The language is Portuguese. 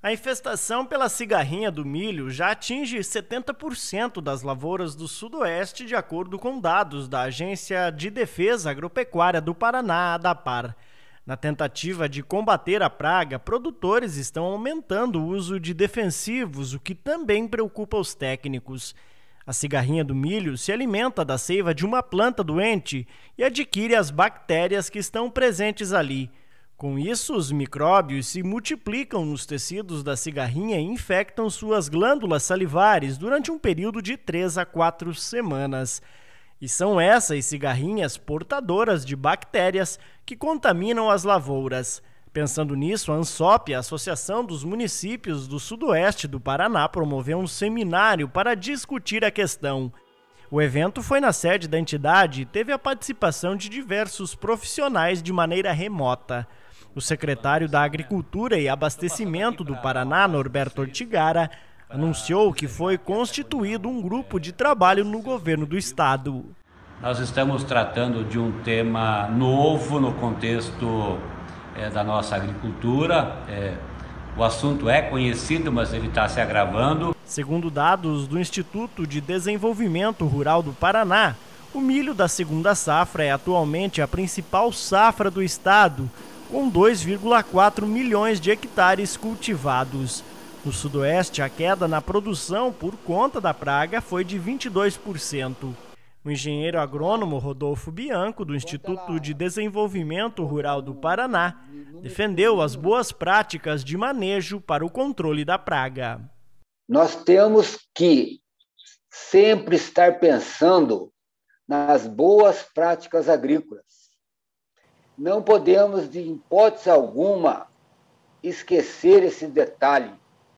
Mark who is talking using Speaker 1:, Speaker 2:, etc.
Speaker 1: A infestação pela cigarrinha do milho já atinge 70% das lavouras do Sudoeste, de acordo com dados da Agência de Defesa Agropecuária do Paraná, ADAPAR. Na tentativa de combater a praga, produtores estão aumentando o uso de defensivos, o que também preocupa os técnicos. A cigarrinha do milho se alimenta da seiva de uma planta doente e adquire as bactérias que estão presentes ali. Com isso, os micróbios se multiplicam nos tecidos da cigarrinha e infectam suas glândulas salivares durante um período de 3 a 4 semanas. E são essas cigarrinhas portadoras de bactérias que contaminam as lavouras. Pensando nisso, a ANSOP, a Associação dos Municípios do Sudoeste do Paraná, promoveu um seminário para discutir a questão. O evento foi na sede da entidade e teve a participação de diversos profissionais de maneira remota. O secretário da Agricultura e Abastecimento do Paraná, Norberto Ortigara, anunciou que foi constituído um grupo de trabalho no governo do estado.
Speaker 2: Nós estamos tratando de um tema novo no contexto é, da nossa agricultura. É, o assunto é conhecido, mas ele está se agravando.
Speaker 1: Segundo dados do Instituto de Desenvolvimento Rural do Paraná, o milho da segunda safra é atualmente a principal safra do estado, com 2,4 milhões de hectares cultivados. No Sudoeste, a queda na produção por conta da praga foi de 22%. O engenheiro agrônomo Rodolfo Bianco, do Instituto de Desenvolvimento Rural do Paraná, defendeu as boas práticas de manejo para o controle da praga.
Speaker 3: Nós temos que sempre estar pensando nas boas práticas agrícolas não podemos, de hipótese alguma, esquecer esse detalhe.